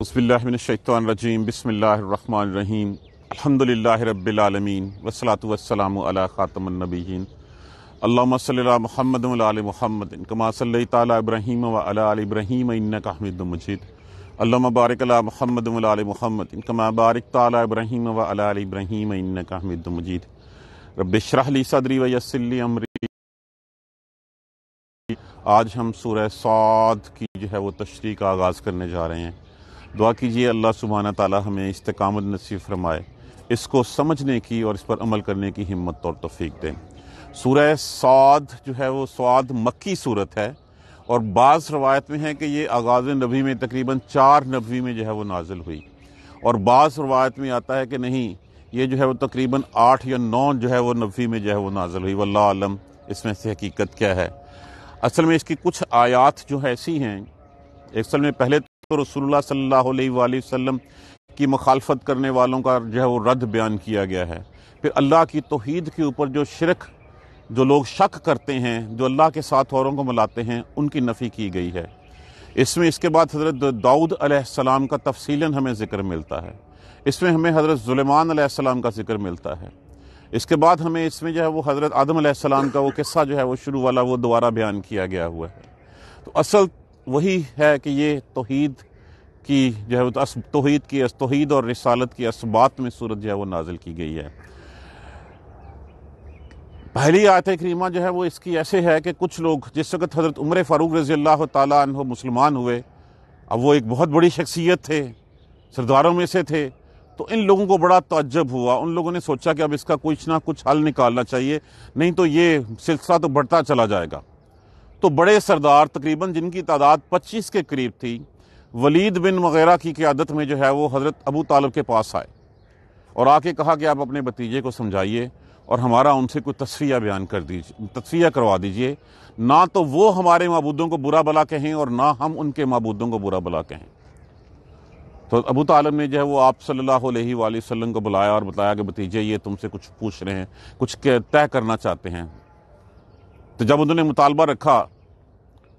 बसमिल्लाशैतरजीम बसमीम अलहमदिल्ला रबालमीन वसलात वसलाम ख़ातमनबीन अल्लाम महमद महमद कमा सल तब्राहीम वल इब्राहीम हमिद मजीद अल्लाम बारक महमद महमद कमा बारक तब्राहीम वल इब्राहीम हमिद मजीद रबशरली सदरी वसली अमरी आज हम सूर साद की जो है वो तशरी का आगाज़ करने जा रहे हैं दुआ कीजिए अल्लाह सुबहाना ताली हमें इस्तकामत नसीब फरमाए इसको समझने की और इस पर अमल करने की हिम्मत और तफीक दें सूरह स्वाद जो है वो स्वाद मक्की सूरत है और बाज़ रवायत में है कि ये आगाज़ नबी में तकरीबन चार नबी में जो है वो नाजिल हुई और बाज़ रवायत में आता है कि नहीं ये जो है वो तकरीबन आठ या नौ जो है वो नबी में जो है वो नाजिल हुई वल्लम इसमें से हकीकत क्या है असल में इसकी कुछ आयात जो ऐसी हैं असल में पहले तो रसोल्ला सल्लल्लाहु अलैहि की मुखालफत करने वालों का जो है वो रद्द बयान किया गया है फिर अल्लाह की तोहद के ऊपर जो शिरक जो लोग शक करते हैं जो अल्लाह के साथ औरों को मिलाते हैं उनकी नफ़ी की गई है इसमें इसके बाद हज़रत दाऊद आसमाम का तफसीला हमें ज़िक्र मिलता है इसमें हमें हज़रत जुलेमान आसमाम का ज़िक्र मिलता है इसके बाद हमें इसमें जो है वो हज़रत आदम अलैहिस्सलाम का वो किस्सा जो है वो शुरू वाला वो दोबारा बयान किया गया हुआ है तो असल वही है कि ये तोहद की जो है वो तोहद की तोहद और रसालत की इस्बात में सूरत जो है वो नाजिल की गई है पहली आयत करीमा जो है वो इसकी ऐसे है कि कुछ लोग जिस वक्त हज़रत उम्र फ़ारूक रज़ी अल्लाह तन मुसलमान हुए अब वो एक बहुत बड़ी शख्सियत थे सरदारों में से थे तो इन लोगों को बड़ा तजब हुआ उन लोगों ने सोचा कि अब इसका कुछ ना कुछ हल निकालना चाहिए नहीं तो ये सिलसिला तो बढ़ता चला जाएगा तो बड़े सरदार तकरीबन जिनकी तादाद 25 के करीब थी वलीद बिन वगैरह की क्यादत में जो है वो हज़रत अबू तालब के पास आए और आके कहा कि आप अपने भतीजे को समझाइए और हमारा उनसे कोई तस्फिया बयान कर दीजिए तस्फिया करवा दीजिए ना तो वो हमारे मबूदों को बुरा भला कहें और ना हम उनके मबूदों को बुरा भला कहें तो अबू तालब ने जो है वो आप सल्लल्लाहु अलैहि वसल्लम को बुलाया और बताया कि भतीजे ये तुमसे कुछ पूछ रहे हैं कुछ तय करना चाहते हैं तो जब उन्होंने मुतालबा रखा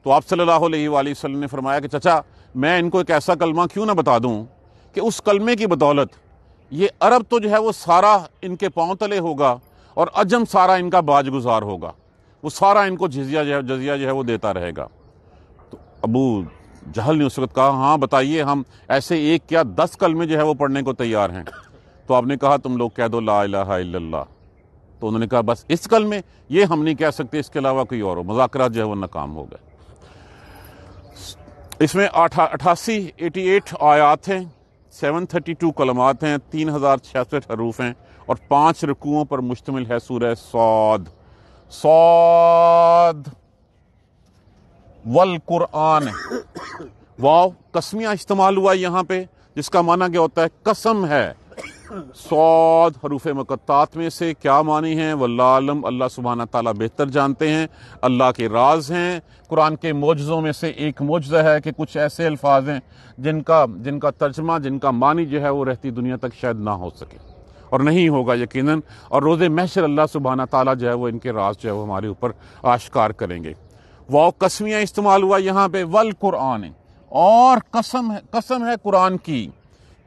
तो आप सल्लल्लाहु अलैहि वसल्लम ने फरमाया कि चचा मैं इनको एक ऐसा कलमा क्यों ना बता दूँ कि उस कलमे की बदौलत ये अरब तो जो है वो सारा इनके पाँव तले होगा और अजम सारा इनका बाजगुजार होगा वो सारा इनको जजिया जो है जजिया जो है वो देता रहेगा तो अबू जहल ने उस वक्त कहा हाँ बताइए हम ऐसे एक क्या दस कलमे जो है वो पढ़ने को तैयार हैं तो आपने कहा तुम लोग कह दो ला इलाहा इल्लल्लाह तो उन्होंने कहा बस इस कल में ये हम नहीं कह सकते इसके अलावा कोई और मुजाकर जो है वो नाकाम हो गए इसमें अठासी एटी एट आयात हैं सेवन थर्टी टू कलमात हैं तीन हज़ार छियासठ हरूफ हैं और पाँच रकुओं पर मुश्तमिल है सूर सौद सौद वल कुरान वाव कसमिया इस्तेमाल हुआ यहाँ पे जिसका माना क्या होता है कसम है सौद हरूफ मकत्तात में से क्या मानी हैं वल्लाम अल्लाह सुबहाना तला बेहतर जानते हैं अल्लाह के राज हैं कुरान के मौजों में से एक मोज़ है कि कुछ ऐसे अल्फाज हैं जिनका जिनका तर्जमा जिनका मानी जो है वो रहती दुनिया तक शायद ना हो सके और नहीं होगा यकीनन और रोज़ महशर अल्लाह सुबहाना ताली जो है वो इनके राज जो है वो हमारे ऊपर आश्कार करेंगे वाह कसमियाँ इस्तेमाल हुआ यहाँ पर वल कुरान और कसम है कसम है कुरान की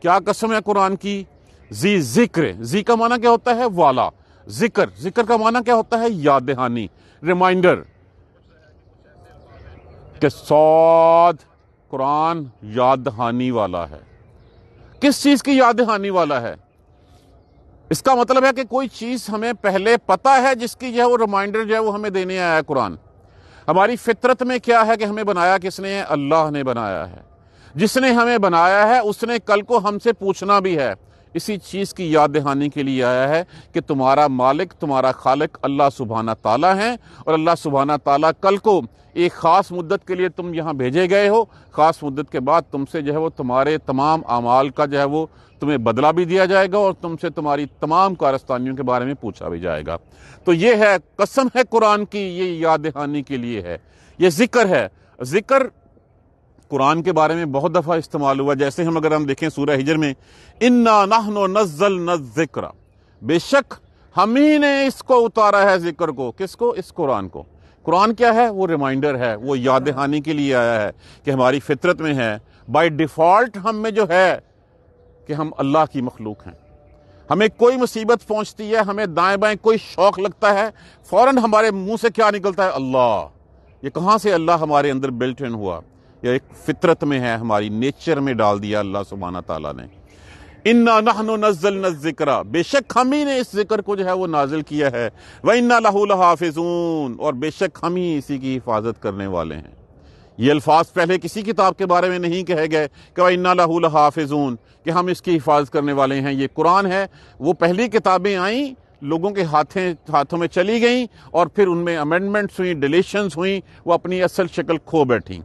क्या कसम है कुरान की जी जिक्र जी का माना क्या होता है वाला जिक्र जिक्र का माना क्या होता है याद दहानी रिमाइंडर के सौद कुरान याद दहानी वाला है किस चीज की याद दहानी वाला है इसका मतलब है कि कोई चीज हमें पहले पता है जिसकी जो है वो रिमाइंडर जो है वो हमें देने आया है कुरान हमारी फितरत में क्या है कि हमें बनाया किसने अल्लाह ने बनाया है जिसने हमें बनाया है उसने कल को हमसे पूछना भी है इसी चीज़ की याद दहानी के लिए आया है कि तुम्हारा मालिक तुम्हारा खालिक अल्लाह सुबहाना ताला है और अल्लाह सुबहाना ताला कल को एक ख़ास मुद्दत के लिए तुम यहाँ भेजे गए हो ख़ास मुद्दत के बाद तुमसे जो है वो तुम्हारे तमाम अमाल का जो है वो तुम्हें बदला भी दिया जाएगा और तुमसे तुम्हारी तमाम कारस्तानियों के बारे में पूछा भी जाएगा तो ये है कसम है कुरान की ये याद दहानी के लिए है ये जिक्र है जिक्र कुरान के बारे में बहुत दफ़ा इस्तेमाल हुआ जैसे हम अगर हम देखें सूर्य हिजर में इन्ना नाहनो नजल निक्र बेशक हम ही ने इसको उतारा है जिक्र को किसको इस कुरान को कुरान क्या है वो रिमाइंडर है वो याद दहानी के लिए आया है कि हमारी फितरत में है बाय डिफ़ॉल्ट हम में जो है कि हम अल्लाह की मखलूक हैं हमें कोई मुसीबत पहुंचती है हमें दाएं बाएं कोई शौक लगता है फौरन हमारे मुंह से क्या निकलता है अल्लाह ये कहाँ से अल्लाह हमारे अंदर बिल्ट इन हुआ या एक फितरत में है हमारी नेचर में डाल दिया अल्लाह सुबहाना ताला ने इन्ना नहनो नजल न जिक्रा बेशक हम ही ने इस जिक्र को जो है वो नाजिल किया है वह इन्ना लहूल और बेशक हम ही इसी की हिफाजत करने वाले हैं ये अल्फाज पहले किसी किताब के बारे में नहीं कहे गए कि वह इन्ना लहूल हाफिजून कि हम इसकी हिफाजत करने वाले हैं ये कुरान है वो पहली किताबें आईं लोगों के हाथें हाथों में चली गईं और फिर उनमें अमेंडमेंट्स हुई डिलीशंस हुई वो अपनी असल शक्ल खो बैठी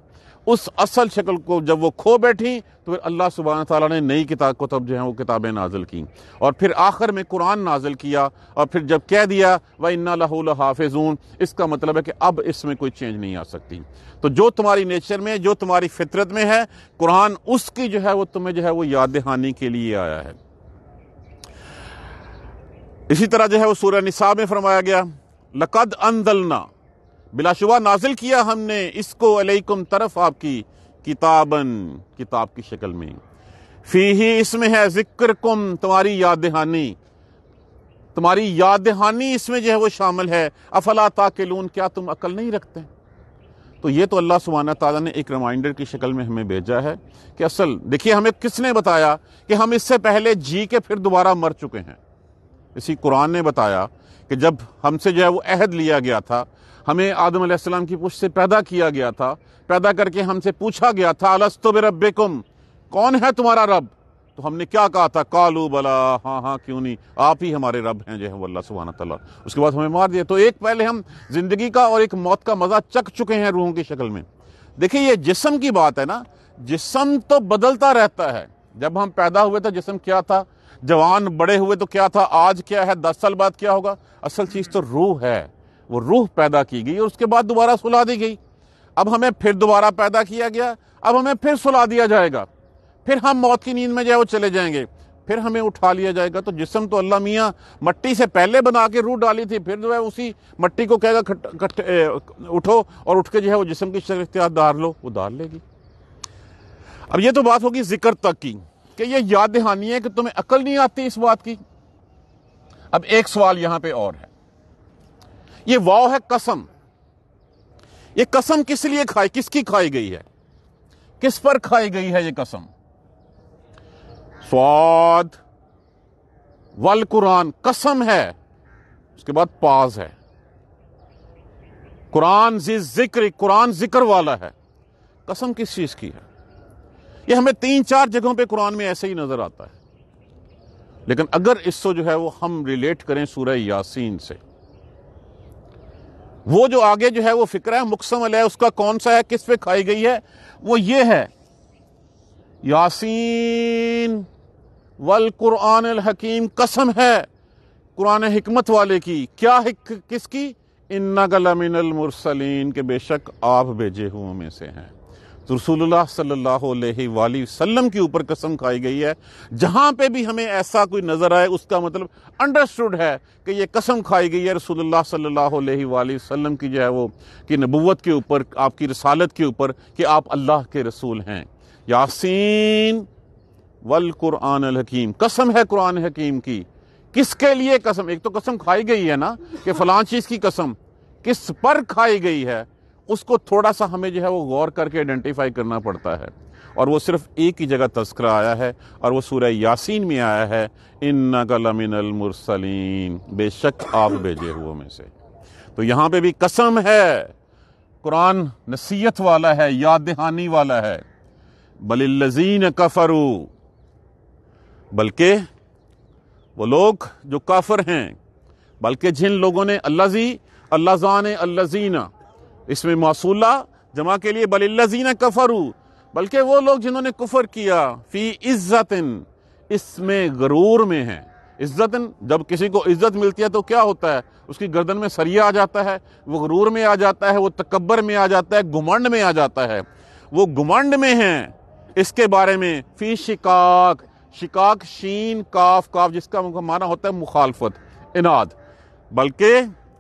उस असल शक्ल को जब वो खो बैठी तो फिर अल्लाह सुबहान तला ने नई किताब को तब जो है वो किताबें नाजिल की और फिर आखिर में कुरान नाजिल किया और फिर जब कह दिया वह इन्ना हाफिजून इसका मतलब है कि अब इसमें कोई चेंज नहीं आ सकती तो जो तुम्हारी नेचर में जो तुम्हारी फितरत में है कुरान उसकी जो है वो तुम्हें जो है वो याद दहानी के लिए आया है इसी तरह जो है वो सूर्य निसाब में फरमाया गया लकद अंदलना बिलाशुबा नाजिल किया हमने इसको अलैकुम तरफ आपकी किताबन किताब की शक्ल में फी ही इसमें है जिक्र कुम तुम्हारी याद दहानी तुम्हारी याद दहानी इसमें जो है वो शामिल है अफला लून क्या तुम अकल नहीं रखते तो ये तो अल्लाह सुबहाना ताला ने एक रिमाइंडर की शक्ल में हमें भेजा है कि असल देखिए हमें किसने बताया कि हम इससे पहले जी के फिर दोबारा मर चुके हैं इसी कुरान ने बताया कि जब हमसे जो है वो अहद लिया गया था हमें आदम आसमाम की पुष्ट से पैदा किया गया था पैदा करके हमसे पूछा गया था अलस्तो रब कौन है तुम्हारा रब तो हमने क्या कहा था कालू बला हाँ हाँ क्यों नहीं आप ही हमारे रब हैं जो है वल्ला सुबहाना तला उसके बाद हमें मार दिया तो एक पहले हम जिंदगी का और एक मौत का मज़ा चख चुके हैं रूहों की शक्ल में देखिए ये जिसम की बात है ना जिसम तो बदलता रहता है जब हम पैदा हुए तो जिसम क्या था जवान बड़े हुए तो क्या था आज क्या है दस साल बाद क्या होगा असल चीज़ तो रूह है वो रूह पैदा की गई और उसके बाद दोबारा सुला दी गई अब हमें फिर दोबारा पैदा किया गया अब हमें फिर सुला दिया जाएगा फिर हम मौत की नींद में जाए वो चले जाएंगे फिर हमें उठा लिया जाएगा तो जिसम तो अल्लाह मियाँ मट्टी से पहले बना के रूह डाली थी फिर जो है उसी मट्टी को कहेगा उठो और उठ के जो है वो जिसम की शक्ल इख्तियार दार लो वो दार लेगी अब ये तो बात होगी जिक्र तक की कि ये याद दहानी है कि तुम्हें अकल नहीं आती इस बात की अब एक सवाल यहाँ पे और है ये वाव है कसम ये कसम किस लिए खाई किसकी खाई गई है किस पर खाई गई है ये कसम स्वाद वल कुरान कसम है उसके बाद पाज है कुरान जिक्र कुरान जिक्र वाला है कसम किस चीज की है ये हमें तीन चार जगहों पे कुरान में ऐसे ही नजर आता है लेकिन अगर इससे जो है वो हम रिलेट करें सूर्य यासीन से वो जो आगे जो है वो फिक्र है मुकसम है उसका कौन सा है किस पे खाई गई है वो ये है यासीन वल कुरान हकीम कसम है कुरान हमत वाले की क्या किसकी इन्ना गलमिन मुरसलीन के बेशक आप भेजे हुओं में से हैं तो रसूलुल्लाह सल्लल्लाहु अलैहि वसल्लम के ऊपर कसम खाई गई है जहाँ पे भी हमें ऐसा कोई नज़र आए उसका मतलब अंडरस्टूड है कि ये कसम खाई गई है रसूलुल्लाह सल्लल्लाहु अलैहि वसल्लम की जो है वो कि नबूवत के ऊपर आपकी रसालत के ऊपर कि आप अल्लाह के रसूल हैं यासीन वल कुरान हकीम कसम है कुरान हकीम की किसके लिए कसम एक तो कसम खाई गई है ना कि फलां चीज़ की कसम किस पर खाई गई है उसको थोड़ा सा हमें जो है वो गौर करके आइडेंटिफाई करना पड़ता है और वो सिर्फ एक ही जगह तस्करा आया है और वो सूर्य यासीन में आया है इन नकलमिनमरसलिन बेशक आप भेजे हुए में से तो यहाँ पे भी कसम है कुरान नसीहत वाला है याद दहानी वाला है बलिल्लजीन कफरू बल्कि वो लोग जो काफर हैं बल्कि जिन लोगों ने अल्लाजी अल्लाजान अल्लाजीना इसमें मासूला जमा के लिए बलिल्लाजीन कफरू बल्कि वो लोग जिन्होंने कुफर किया फ़ी इज्जत इसमें गरूर में है इज्जत जब किसी को इज्जत मिलती है तो क्या होता है उसकी गर्दन में सरिया आ जाता है वो गरूर में आ जाता है वो तकबर में आ जाता है घुमंड में आ जाता है वो घुमंड में है इसके बारे में फी शिकाक शिकाक शीन काफ काफ जिसका माना होता है मुखालफत इनाद बल्कि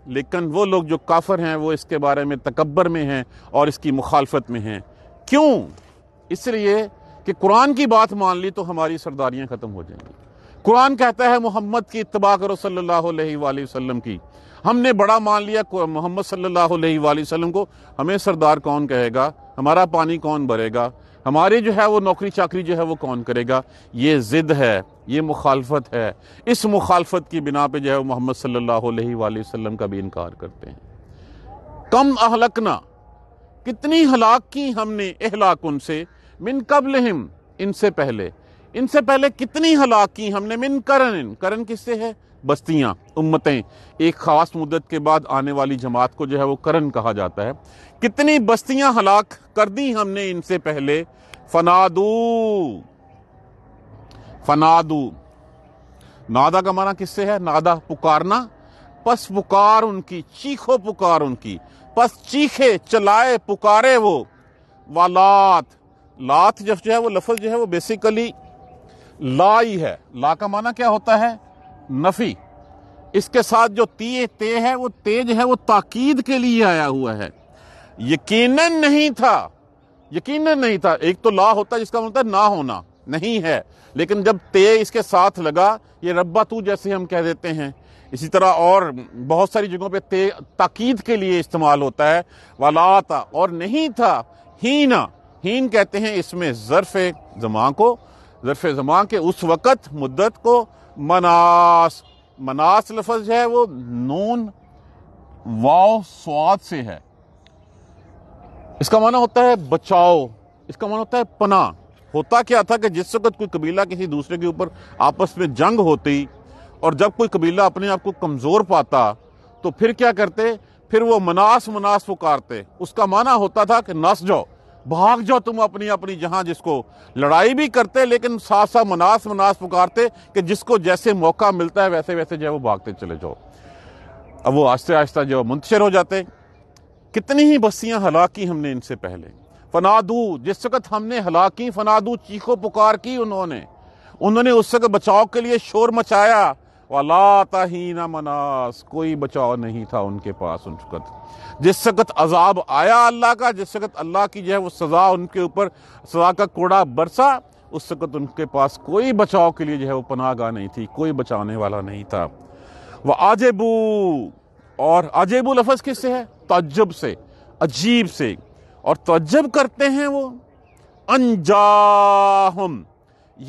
लेकिन वो लोग जो काफर हैं वो इसके बारे में तकबर में हैं और इसकी मुखालफत में हैं क्यों इसलिए कि कुरान की बात मान ली तो हमारी सरदारियाँ ख़त्म हो जाएंगी कुरान कहता है मोहम्मद की इतबा करो सल्लल्लाहु की हमने बड़ा मान लिया मोहम्मद सल्ला अलैहि को हमें सरदार कौन कहेगा हमारा पानी कौन भरेगा हमारी जो है वो नौकरी चाकरी जो है वो कौन करेगा ये ज़िद है ये मुखालफत है इस मुखालफत की बिना पे जो है मोहम्मद सल्लल्लाहु अलैहि वसल्लम का भी इनकार करते हैं कम अहलकना कितनी हलाक की हमने अहलाक उनसे मिन हिम इनसे पहले इनसे पहले कितनी हलाक की हमने मिन करन करन किससे है बस्तियाँ उम्मतें एक ख़ास मुद्दत के बाद आने वाली जमात को जो है वो करन कहा जाता है कितनी बस्तियां हलाक कर दी हमने इनसे पहले फनादू फनादू नादा का माना किससे है नादा पुकारना पस पुकार उनकी चीखो पुकार उनकी पस चीखे चलाए पुकारे वो वालात लात जब जो है वो लफज जो है वो बेसिकली ला ही है ला का माना क्या होता है नफी इसके साथ जो तीय ते है वो तेज है वो ताकीद के लिए आया हुआ है यकीनन नहीं था यकीनन नहीं था एक तो ला होता है जिसका मतलब ना होना नहीं है लेकिन जब ते इसके साथ लगा ये रब्बा तू जैसे हम कह देते हैं इसी तरह और बहुत सारी जगहों पे ते ताकीद के लिए इस्तेमाल होता है वाला था और नहीं था हीना हीन कहते हैं इसमें ज़रफ़ जमा को ज़रफ़ जमा के उस वक़्त मुद्दत को मनास मनास लफज है वो नून वाव स्वाद से है इसका माना होता है बचाओ इसका माना होता है पना होता क्या था कि जिस वक्त कोई कबीला किसी दूसरे के ऊपर आपस में जंग होती और जब कोई कबीला अपने आप को कमज़ोर पाता तो फिर क्या करते फिर वो मनास मनास पुकारते उसका माना होता था कि नस जाओ भाग जाओ तुम अपनी अपनी जहां जिसको लड़ाई भी करते लेकिन साथ साथ मनास मनास पुकारते कि जिसको जैसे मौका मिलता है वैसे वैसे जो है वो भागते चले जाओ अब वो आस्ते आहिस्ता जो मुंतशर हो जाते कितनी ही बस्तियां हलाक की हमने इनसे पहले फनादू जिस वक्त हमने हलाक की फनादू चीखो पुकार की उन्होंने उन्होंने उस वक्त बचाव के लिए शोर मचाया वाला न मनास कोई बचाव नहीं था उनके पास उन वक्त जिस वक्त अजाब आया अल्लाह का जिस वक्त अल्लाह की जो है वो सज़ा उनके ऊपर सज़ा का कोड़ा बरसा उस वक्त उनके पास कोई बचाव के लिए जो है वो पनागा नहीं थी कोई बचाने वाला नहीं था वह आजेबू और आजेबू लफज किससे है तजब से अजीब से और तजब करते हैं वो अनजाहम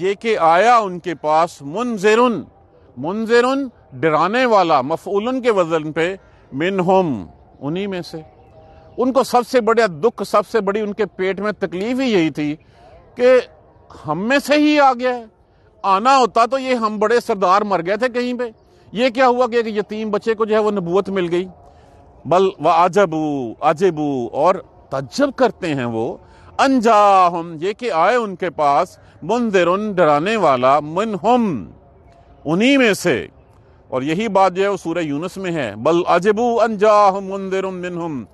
ये के आया उनके पास मुनजरुन मुनजरुन डराने वाला मफूलन के वजन पे मिनहम उन्हीं में से उनको सबसे बड़ा दुख सबसे बड़ी उनके पेट में तकलीफ ही यही थी कि हम में से ही आ गया है आना होता तो ये हम बड़े सरदार मर गए थे कहीं पे ये क्या हुआ कि एक यतीम बच्चे को जो है वो नबूत मिल गई बल व आजबू अजबू और तजब करते हैं वो अनजा हम ये कि आए उनके पास मुनजर डराने वाला मन हम उन्हीं में से और यही बात जो है वो सूर्य यूनस में है बल अजबू अनजा हम मुनजर मिन हम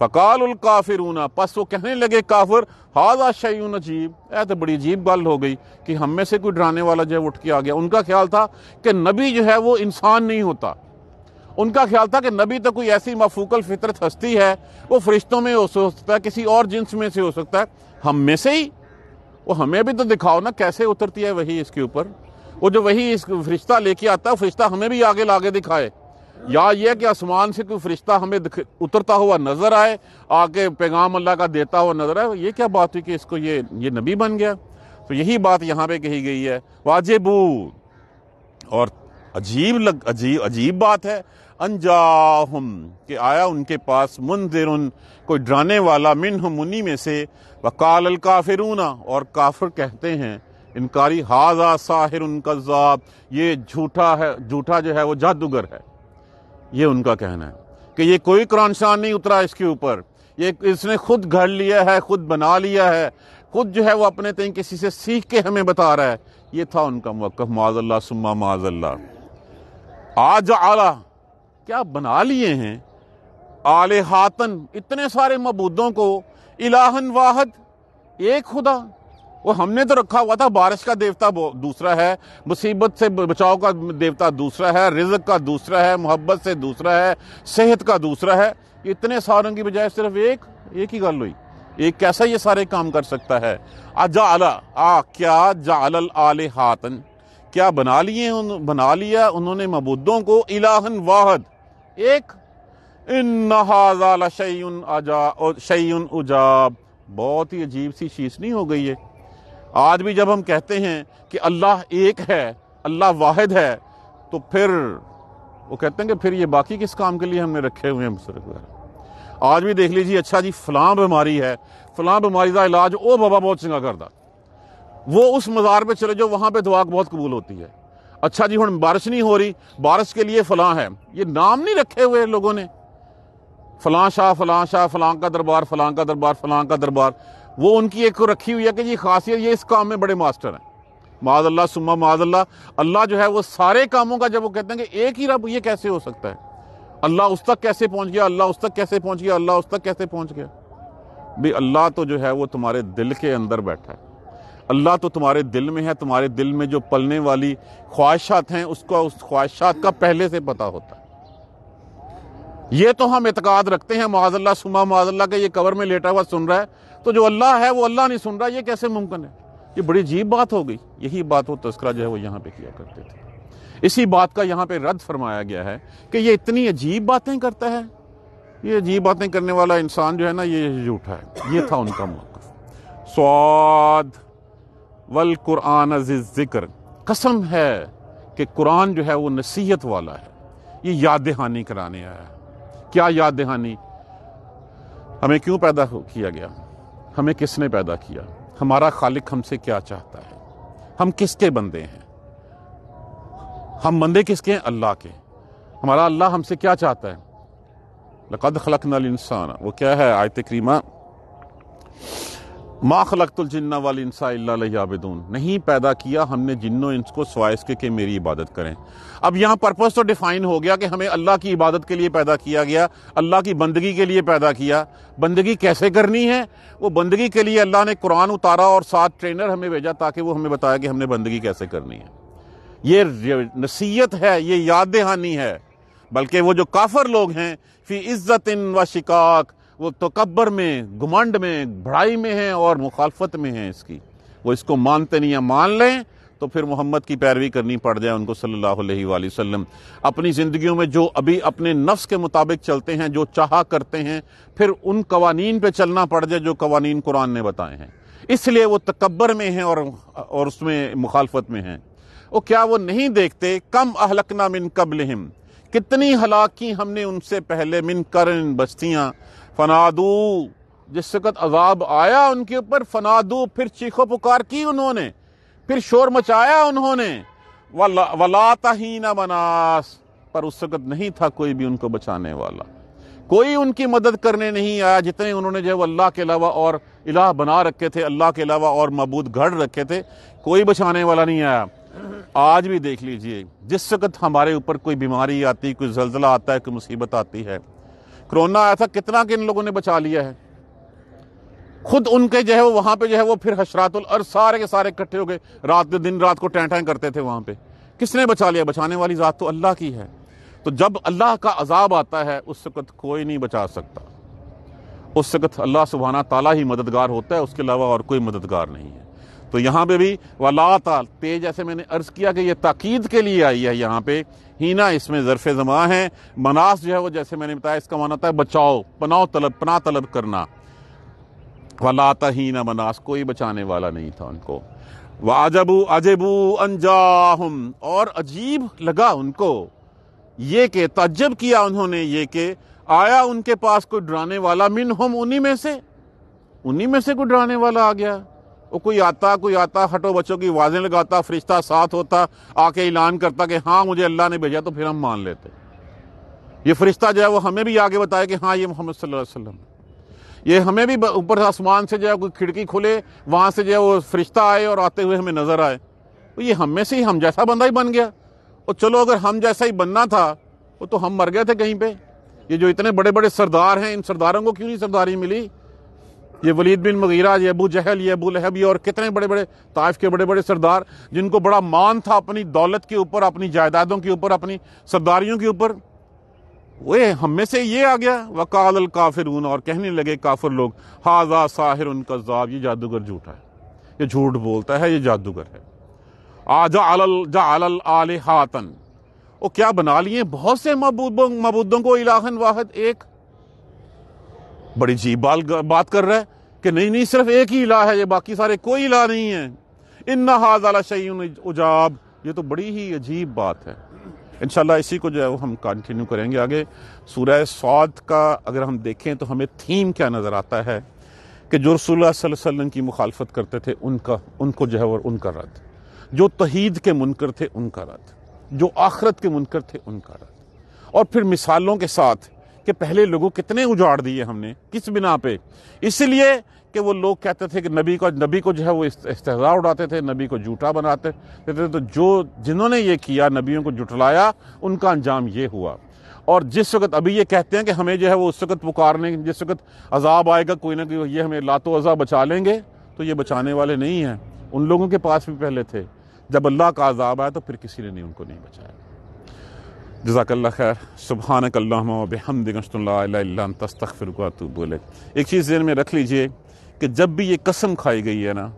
फ़काल काफिर ऊना पस वो कहने लगे काफिर हाजा शयून अजीब ए तो बड़ी अजीब गल हो गई कि हम में से कोई डराने वाला जो है उठ के आ गया उनका ख्याल था कि नबी जो है वो इंसान नहीं होता उनका ख्याल था कि नबी तो कोई ऐसी मफूकल फितरत हस्ती है वो फरिश्तों में हो सकता है किसी और जिन्स में से हो सकता है हम में से ही वो हमें भी तो दिखाओ ना कैसे उतरती है वही इसके ऊपर वो जो वही इस फरिश्ता लेके आता है फरिश्ता हमें भी आगे लागे दिखाए या ये कि आसमान से कोई फरिश्ता हमें उतरता हुआ नज़र आए आके पैगाम अल्लाह का देता हुआ नज़र आए ये क्या बात हुई कि इसको ये ये नबी बन गया तो यही बात यहाँ पे कही गई है वाजिबू और अजीब लग अजीब अजीब बात है अनजाहम कि आया उनके पास मुनजर कोई डराने वाला मिन हम उन्हीं में से वकाल काफिरूना और काफिर कहते हैं इनकारी हाजा साहिर कज़ाब ये झूठा है झूठा जो है वो जादूगर है ये उनका कहना है कि ये कोई कुरान शान नहीं उतरा इसके ऊपर ये इसने खुद घर लिया है खुद बना लिया है खुद जो है वो अपने तय किसी से सीख के हमें बता रहा है ये था उनका मौक़ माजल्ला सुम्मा माजल्ला आज आला क्या बना लिए हैं आले हातन इतने सारे मबूदों को इलाहन वाहद एक खुदा वो हमने तो रखा हुआ था बारिश का देवता दूसरा है मुसीबत से बचाव का देवता दूसरा है रिजक का दूसरा है मोहब्बत से दूसरा है सेहत का दूसरा है इतने सारों की बजाय सिर्फ एक एक ही गल हुई एक कैसा ये सारे काम कर सकता है आला आ क्या जाल आल हातन क्या बना लिए बना लिया उन्होंने मबूदों को इलाहन वाहद एक शयुन अजा उजाब बहुत ही अजीब सी चीज नहीं हो गई है आज भी जब हम कहते हैं कि अल्लाह एक है अल्लाह वाहिद है तो फिर वो कहते हैं कि फिर ये बाकी किस काम के लिए हमने रखे हुए हैं बुजुर्ग वगैरह आज भी देख लीजिए अच्छा जी फलां बीमारी है फलां बीमारी का इलाज वो बाबा बहुत चंगा करता वो उस मज़ार पे चले जो वहाँ पे दुआ बहुत कबूल होती है अच्छा जी हम बारिश नहीं हो रही बारिश के लिए फलां है ये नाम नहीं रखे हुए लोगों ने फलां शाह फलां शाह फलां का दरबार फलां का दरबार फलां का दरबार वो उनकी एक रखी हुई है कि जी खासियत ये इस काम में बड़े मास्टर हैं माजल्ला सुम्मा माजल्ला अल्लाह जो है वो सारे कामों का जब वो कहते हैं कि एक ही रब ये कैसे हो सकता है अल्लाह उस तक कैसे पहुंच गया अल्लाह उस तक कैसे पहुंच गया अल्लाह उस तक कैसे पहुंच गया भाई अल्लाह तो जो है वो तुम्हारे दिल के अंदर बैठा है अल्लाह तो तुम्हारे दिल में है तुम्हारे दिल में जो पलने वाली ख्वाहिशात हैं उसका उस ख्वाहिशात का पहले से पता होता है ये तो हम इतकाद रखते हैं माजल्ला सुमा माजल्ला के ये कवर में लेटा हुआ सुन रहा है तो जो अल्लाह है वो अल्लाह नहीं सुन रहा ये कैसे मुमकिन है ये बड़ी अजीब बात हो गई यही बात वो तस्करा जो है वो यहाँ पे किया करते थे इसी बात का यहाँ पे रद्द फरमाया गया है कि ये इतनी अजीब बातें करता है ये अजीब बातें करने वाला इंसान जो है ना ये झूठा है ये था उनका मौका स्वाद वल कुरान ज़िक्र कसम है कि कुरान जो है वो नसीहत वाला है ये याद दहानी कराने आया है क्या याद दहानी हमें क्यों पैदा किया गया हमें किसने पैदा किया हमारा खालिक हमसे क्या चाहता है हम किसके बंदे हैं हम बंदे किसके हैं अल्लाह के हमारा अल्लाह हमसे क्या चाहता है लकद खलक नल इंसान वो क्या है आयत करीमा मा जिन्ना वाल इंसाबदून नहीं पैदा किया हमने जिन्नों को स्वाइस के के मेरी इबादत करें अब यहाँ पर्पज़ तो डिफ़ाइन हो गया कि हमें अल्लाह की इबादत के लिए पैदा किया गया अल्लाह की बंदगी के लिए पैदा किया बंदगी कैसे करनी है वो बंदगी के लिए अल्लाह ने कुरान उतारा और साथ ट्रेनर हमें भेजा ताकि वो हमें बताया कि हमने बंदगी कैसे करनी है ये नसीहत है ये याद दहानी है बल्कि वो जो काफर लोग हैं फी इज़्ज़त व शिकाक वो तकबर में घुमंड में भड़ाई में है और मुखालफत में है इसकी वो इसको मानते नहीं है मान लें तो फिर मोहम्मद की पैरवी करनी पड़ जाए उनको सल्लल्लाहु अलैहि वसल्लम अपनी ज़िंदगियों में जो अभी अपने नफ्स के मुताबिक चलते हैं जो चाह करते हैं फिर उन कवानीन पे चलना पड़ जाए जो कवानीन कुरान ने बताए हैं इसलिए वो तकबर में हैं और और उसमें मुखालफत में हैं वो क्या वो नहीं देखते कम अहलकना मिन कबल कितनी हलाकी हमने उनसे पहले मिन करन बस्तियाँ फनादू जिस वक्त अजाब आया उनके ऊपर फनादू फिर चीखो पुकार की उन्होंने फिर शोर मचाया उन्होंने वला, मनास पर उस वक्त नहीं था कोई भी उनको बचाने वाला कोई उनकी मदद करने नहीं आया जितने उन्होंने जो है अल्लाह के अलावा और इलाह बना रखे थे अल्लाह के अलावा और मबूद गढ़ रखे थे कोई बचाने वाला नहीं आया आज भी देख लीजिए जिस वक्त हमारे ऊपर कोई बीमारी आती कोई जलजला आता है कोई मुसीबत आती है कोरोना आया था कितना कि इन लोगों ने बचा लिया है खुद उनके जो है वो वहाँ पे जो है वो फिर हशरातुल और सारे के सारे इकट्ठे हो गए रात दिन रात को टैं टैं करते थे वहाँ पे किसने बचा लिया बचाने वाली ज़ात तो अल्लाह की है तो जब अल्लाह का अजाब आता है उस वक्त कोई नहीं बचा सकता उस वक्त अल्लाह सुबहाना ताला ही मददगार होता है उसके अलावा और कोई मददगार नहीं है तो यहाँ पे भी ताल ते जैसे मैंने अर्ज़ किया कि ये ताकीद के लिए आई है यहाँ पे हीना इसमें ज़रफ़ ज़मा है मनास जो है वो जैसे मैंने बताया इसका माना था बचाओ पनाओ तलब पना तलब करना वाला तीना मनास कोई बचाने वाला नहीं था उनको वाजबू अजबू अनजाहम और अजीब लगा उनको ये के तजब किया उन्होंने ये के आया उनके पास कोई डराने वाला मिन हम उन्हीं में से उन्हीं में से कोई डराने वाला आ गया वो कोई आता कोई आता हटो बच्चों की वाजें लगाता फरिश्ता साथ होता आके ऐलान करता कि हाँ मुझे अल्लाह ने भेजा तो फिर हम मान लेते ये फरिश्ता जो है वो हमें भी आगे बताया कि हाँ ये मोहम्मद सल्लल्लाहु अलैहि वसल्लम ये हमें भी ऊपर आसमान से जो है कोई खिड़की खुले वहाँ से जो है वो फरिश्ता आए और आते हुए हमें नज़र आए तो ये हम में से ही हम जैसा बंदा ही बन गया और चलो अगर हम जैसा ही बनना था वो तो हम मर गए थे कहीं पर ये जो इतने बड़े बड़े सरदार हैं इन सरदारों को क्यों नहीं सरदारी मिली ये वलीद बिन मगीरा ये अबू जहल ये अबू लहब ये और कितने बड़े बड़े ताइफ के बड़े बड़े सरदार जिनको बड़ा मान था अपनी दौलत के ऊपर अपनी जायदादों के ऊपर अपनी सरदारियों के ऊपर वे हम में से ये आ गया वकाल उन और कहने लगे काफिर लोग हाजा साहिर उनका जवाब ये जादूगर झूठा है ये झूठ बोलता है ये जादूगर है आजा अलल जा अलल आले हातन वो क्या बना लिए बहुत से मबूदों को इलाहन वाहद एक बड़ी जी बाल बात कर रहा है कि नहीं नहीं सिर्फ एक ही इला है ये बाकी सारे कोई इला नहीं है इन्ना आला शही उजाब ये तो बड़ी ही अजीब बात है इनशाला इसी को जो है वो हम कंटिन्यू करेंगे आगे सूर्य स्वाद का अगर हम देखें तो हमें थीम क्या नज़र आता है कि जो रसोल्ला की मुखालफत करते थे उनका उनको जो है वो उनका रद्द जो तहीद के मुनकर थे उनका रद्द जो आखरत के मुनकर थे उनका रद्द और फिर मिसालों के साथ कि पहले लोगों कितने उजाड़ दिए हमने किस बिना पे इसलिए कि वो लोग कहते थे कि नबी को नबी को जो है वो इस्तेजा उड़ाते थे नबी को जूठा बनाते थे तो जो जिन्होंने ये किया नबियों को जुटलाया उनका अंजाम ये हुआ और जिस वक्त अभी ये कहते हैं कि हमें जो है वो उस वक्त पुकारने जिस वक्त अजाब आएगा कोई ना कोई ये हमें लातो अजा बचा लेंगे तो ये बचाने वाले नहीं हैं उन लोगों के पास भी पहले थे जब अल्लाह का अजाब आया तो फिर किसी ने नहीं उनको नहीं बचाया जजाकल्ला खैर सुबहान बोले एक चीज़ जहन में रख लीजिए कि जब भी ये कसम खाई गई है ना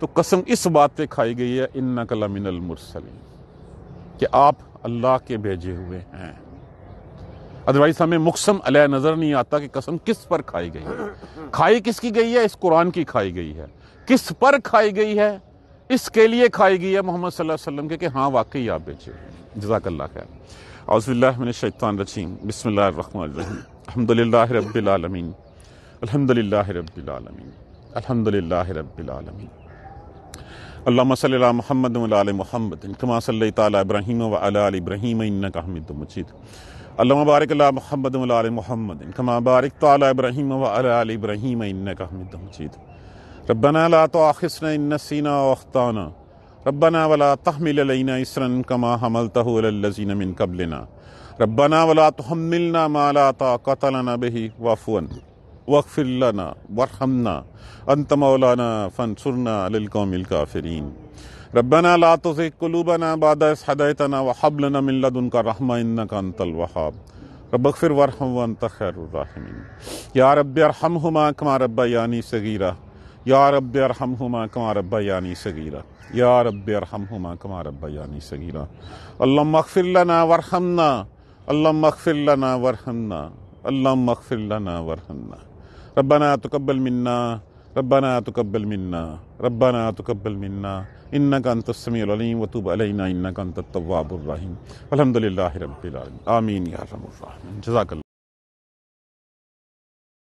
तो कसम इस बात पर खाई गई है इन्ना कला कि आप अल्लाह के भेजे हुए हैं अदरवाइज हमें मुकसम अल नज़र नहीं आता कि कसम किस पर खाई गई है खाई किसकी गई है इस कुरान की खाई गई है किस पर खाई गई है इसके लिए खाई गई है मोहम्मद सल्लल्लाहु अलैहि वसल्लम के कि हाँ वाकई आप बेचे जजाकल्ला खैर अज़बिल्लाशैतरजीम बसमीम अलहमदिल्ला रबालमीन अलहमदिल्ला रबालमीन अलहमदिल्ला रबालमीन अल्लाम महमद महमद कमा सल तब्राहीम वल इब्राहीम इन्नका महमद महमद कमा बारक तब्राहीम वल इब्राहीम रबना ला तो आखिसन नसीना वख्ताना ربنا ولا تحمل علينا إسرا كما حملته على الذين من قبلنا ربنا ولا تحملنا ما لا طاقة لنا به واعف عنا واغفر لنا وارحمنا أنت مولانا فانصرنا على القوم الكافرين ربنا لا تزغ قلوبنا بعد إذ هديتنا وهب لنا من لدنك رحمة إنك أنت الوهاب رب اغفر وارحم وأنت خير الراحمين يا رب ارحمهما كما ربياني صغيرا يا رب ارحمهما كما ربياني صغيرا या रब अरहम कमा रबानी सगीरा अल्लाह मखफिल्लाना वरहमना अल्लाह मखफिल्ला वरहमना अल्लाह मखफिल्लाना वरहमना रब्बाना तकबल मिन्ना रब्बाना तकबल मिन्ना रब्बाना तकबल मिन्ना इन्ना का अंतसमीम वतुब अलना इन्ना का अंतवाबुलरहीम अलहमदिल्ला रबीआलमीन यारमर जजाकल्ला